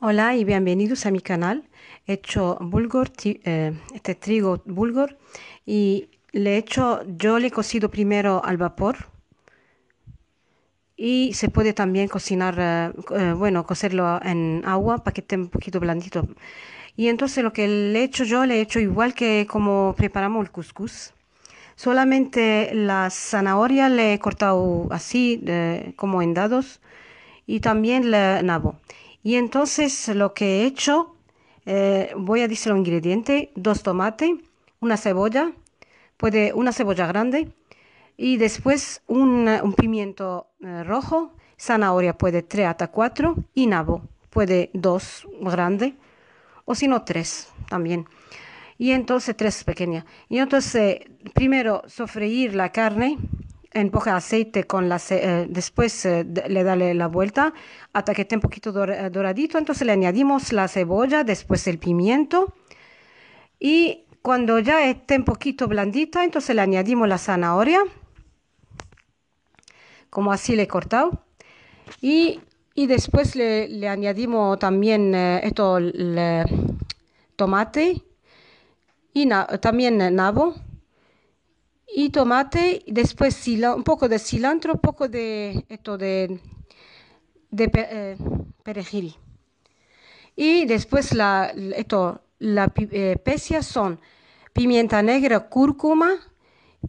Hola y bienvenidos a mi canal. He hecho bulgur, eh, este trigo bulgur y le he hecho, yo le he cocido primero al vapor y se puede también cocinar, eh, eh, bueno, cocerlo en agua para que esté un poquito blandito. Y entonces lo que le he hecho yo, le he hecho igual que como preparamos el couscous. Solamente la zanahoria le he cortado así, como en dados, y también el nabo. Y entonces lo que he hecho, eh, voy a decir los ingredientes, dos tomates, una cebolla, puede una cebolla grande y después un, pimiento eh, rojo, zanahoria puede 3 hasta 4 y nabo puede dos grande o si no tres también. Y entonces tres pequeñas. Y entonces eh, primero sofreír la carne empuja aceite con la eh, después eh, le dale la vuelta hasta que esté un poquito eh, doradito entonces le añadimos la cebolla después el pimiento y cuando ya esté un poquito blandita entonces le añadimos la zanahoria como así le he cortado y, y después le, añadimos también esto el tomate y también nabo y tomate, después un poco de cilantro, un poco de, esto de, eh, perejil. Y después la, esto, eh, son pimienta negra, cúrcuma,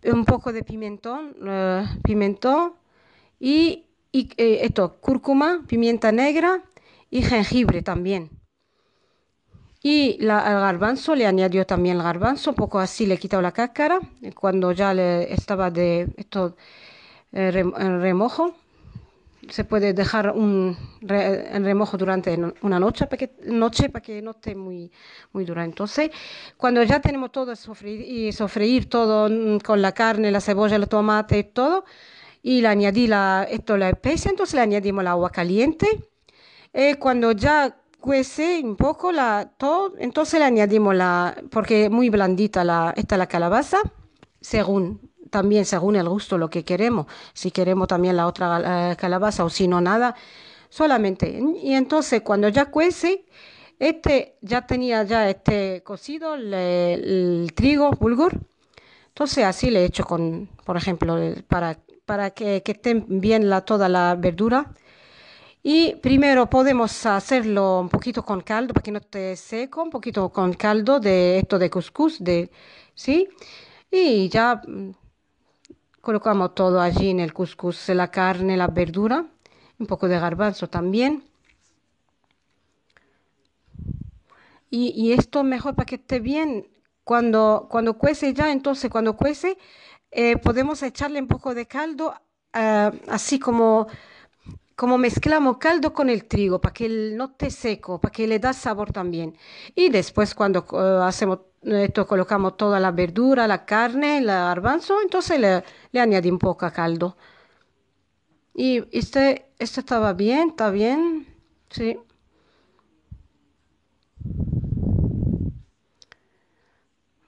un poco de pimentón, eh, pimentón y, y esto, cúrcuma, pimienta negra y jengibre también. Y al garbanzo le añadió también el garbanzo, un poco así le he quitado la cáscara, eh, cuando ya le estaba de esto eh, remojo. Se puede dejar un en remojo durante una noche para que, noche para que no esté muy, muy dura. Entonces, cuando ya tenemos todo sofreír, y sofreír todo mm, con la carne, la cebolla, el tomate y todo, y le añadí la, esto, la especie, entonces le añadimos el agua caliente. y eh, cuando ya cuece un poco la, todo, entonces le añadimos la, porque es muy blandita la, esta la calabaza, según también según el gusto lo que queremos, si queremos también la otra eh, calabaza o si no nada, solamente. Y entonces cuando ya cuece, este ya tenía ya este cocido el, el trigo bulgur. Entonces así le echo con, por ejemplo, para, para que, que estén bien la, toda la verdura y primero podemos hacerlo un poquito con caldo, para que no esté seco, un poquito con caldo de esto de couscous, de, ¿sí? Y ya mm, colocamos todo allí en el couscous, la carne, la verdura, un poco de garbanzo también. Y, esto mejor para que esté bien. Cuando, cuando cuece ya, entonces cuando cuece, eh, podemos echarle un poco de caldo, ah, así como como mezclamos caldo con el trigo para que no esté seco, para que le da sabor también. Y después cuando eh, hacemos esto, colocamos toda la verdura, la carne, el garbanzo, entonces le, le un poco caldo. Y este, este estaba bien, está bien, sí.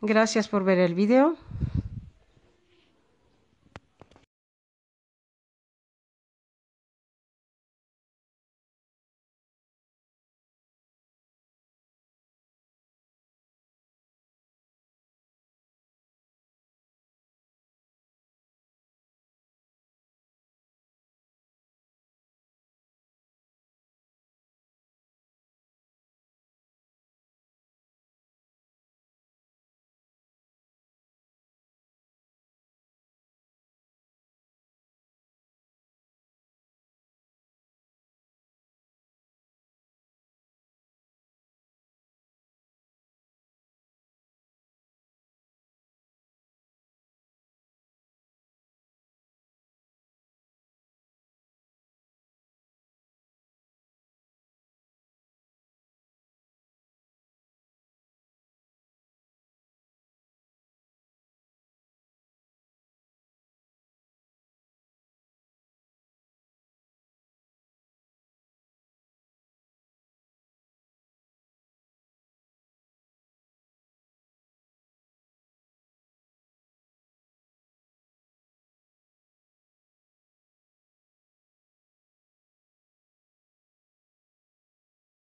Gracias por ver el video.